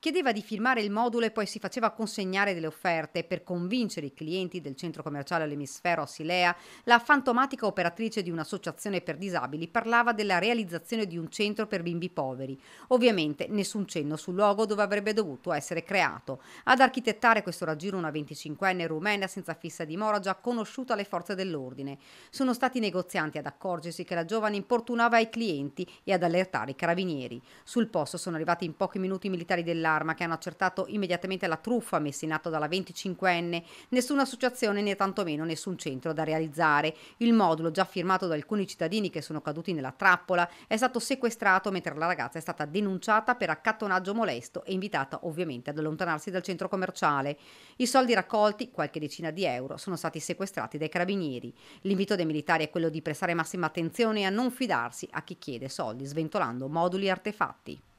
chiedeva di firmare il modulo e poi si faceva consegnare delle offerte per convincere i clienti del centro commerciale all'emisfero a Silea, la fantomatica operatrice di un'associazione per disabili parlava della realizzazione di un centro per bimbi poveri. Ovviamente nessun cenno sul luogo dove avrebbe dovuto essere creato. Ad architettare questo raggiro una 25enne rumena senza fissa dimora già conosciuta alle forze dell'ordine. Sono stati i negozianti ad accorgersi che la giovane importunava i clienti e ad allertare i carabinieri. Sul posto sono arrivati in pochi minuti i militari dell'area d'arma che hanno accertato immediatamente la truffa messa in atto dalla 25enne, nessuna associazione né tantomeno nessun centro da realizzare. Il modulo, già firmato da alcuni cittadini che sono caduti nella trappola, è stato sequestrato mentre la ragazza è stata denunciata per accattonaggio molesto e invitata ovviamente ad allontanarsi dal centro commerciale. I soldi raccolti, qualche decina di euro, sono stati sequestrati dai carabinieri. L'invito dei militari è quello di prestare massima attenzione e a non fidarsi a chi chiede soldi sventolando moduli artefatti.